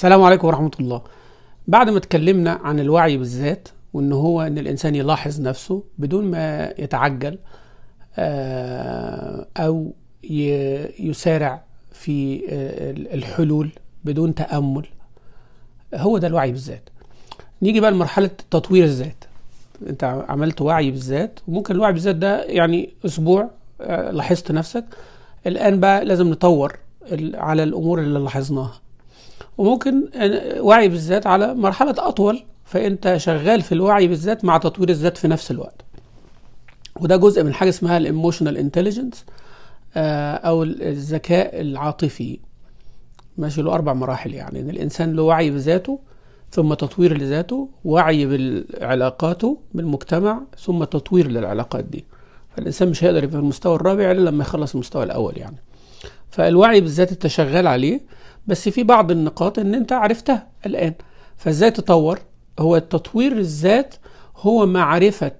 السلام عليكم ورحمة الله بعد ما اتكلمنا عن الوعي بالذات وان هو ان الانسان يلاحظ نفسه بدون ما يتعجل آه، او يسارع في آه، الحلول بدون تأمل هو ده الوعي بالذات نيجي بقى لمرحلة تطوير الذات انت عملت وعي بالذات وممكن الوعي بالذات ده يعني اسبوع آه، لاحظت نفسك الان بقى لازم نطور على الامور اللي لاحظناها وممكن وعي بالذات على مرحلة أطول فأنت شغال في الوعي بالذات مع تطوير الذات في نفس الوقت وده جزء من حاجة اسمها الاموشنال انتليجنس آه، أو الذكاء العاطفي ماشي له أربع مراحل يعني إن الإنسان له وعي بذاته ثم تطوير لذاته وعي بالعلاقاته بالمجتمع ثم تطوير للعلاقات دي فالإنسان مش هيقدر يبقى في المستوى الرابع إلا لما يخلص المستوى الأول يعني فالوعي بالذات انت شغال عليه بس في بعض النقاط ان انت عرفتها الان فازاي تطور هو التطوير الذات هو معرفة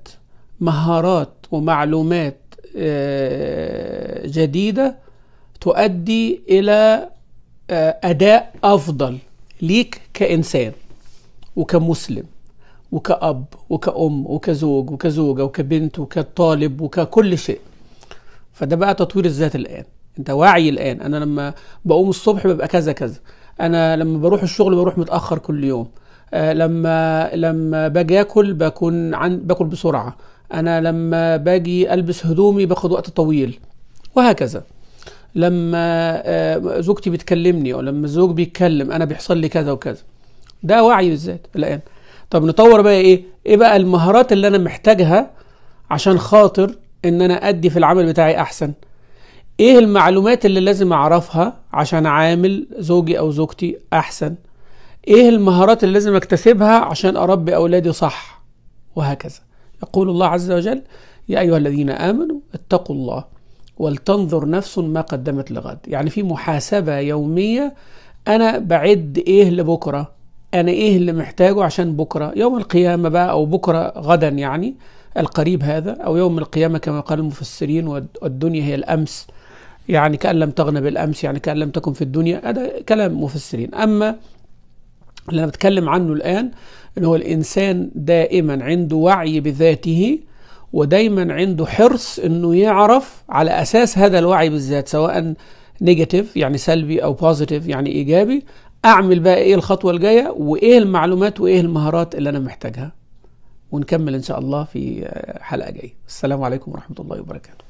مهارات ومعلومات آه، جديدة تؤدي إلى آه، أداء أفضل ليك كإنسان وكمسلم وكأب وكأم وكزوج وكزوجة وكبنت وكطالب وككل شيء فده بقى تطوير الذات الآن انت واعي الان انا لما بقوم الصبح ببقى كذا كذا انا لما بروح الشغل بروح متاخر كل يوم أه لما لما باجي اكل بكون عن باكل بسرعه انا لما باجي البس هدومي باخد وقت طويل وهكذا لما آه، زوجتي بتكلمني او لما الزوج بيتكلم انا بيحصل لي كذا وكذا ده وعي بالذات الان طب نطور بقى ايه ايه بقى المهارات اللي انا محتاجها عشان خاطر ان انا ادي في العمل بتاعي احسن ايه المعلومات اللي لازم اعرفها عشان اعامل زوجي او زوجتي احسن ايه المهارات اللي لازم اكتسبها عشان اربي اولادي صح وهكذا يقول الله عز وجل يا ايها الذين امنوا اتقوا الله ولتنظر نفس ما قدمت لغد يعني في محاسبه يوميه انا بعد ايه لبكره انا ايه اللي محتاجه عشان بكره يوم القيامه بقى او بكره غدا يعني القريب هذا او يوم القيامه كما قال المفسرين والدنيا هي الامس يعني كأن لم تغن بالأمس يعني كأن لم تكن في الدنيا هذا كلام مفسرين أما اللي أنا بتكلم عنه الآن إن هو الإنسان دائما عنده وعي بذاته ودايما عنده حرص إنه يعرف على أساس هذا الوعي بالذات سواء نيجاتيف يعني سلبي أو بوزيتيف يعني إيجابي أعمل بقى إيه الخطوة الجاية وإيه المعلومات وإيه المهارات اللي أنا محتاجها ونكمل إن شاء الله في حلقة جاية السلام عليكم ورحمة الله وبركاته